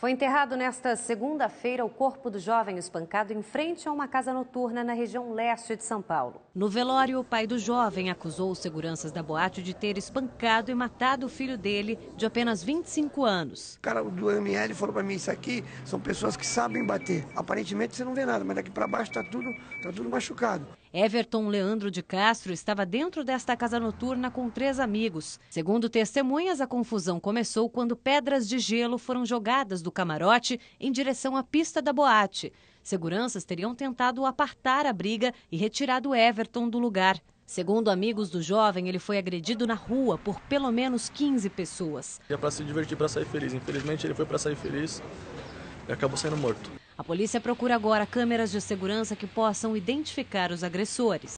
Foi enterrado nesta segunda-feira o corpo do jovem espancado em frente a uma casa noturna na região leste de São Paulo. No velório, o pai do jovem acusou os seguranças da boate de ter espancado e matado o filho dele, de apenas 25 anos. O cara do ML falou para mim: Isso aqui são pessoas que sabem bater. Aparentemente você não vê nada, mas daqui para baixo está tudo, tá tudo machucado. Everton Leandro de Castro estava dentro desta casa noturna com três amigos. Segundo testemunhas, a confusão começou quando pedras de gelo foram jogadas do camarote em direção à pista da boate. Seguranças teriam tentado apartar a briga e retirado Everton do lugar. Segundo amigos do jovem, ele foi agredido na rua por pelo menos 15 pessoas. É para se divertir, para sair feliz. Infelizmente, ele foi para sair feliz e acabou sendo morto. A polícia procura agora câmeras de segurança que possam identificar os agressores.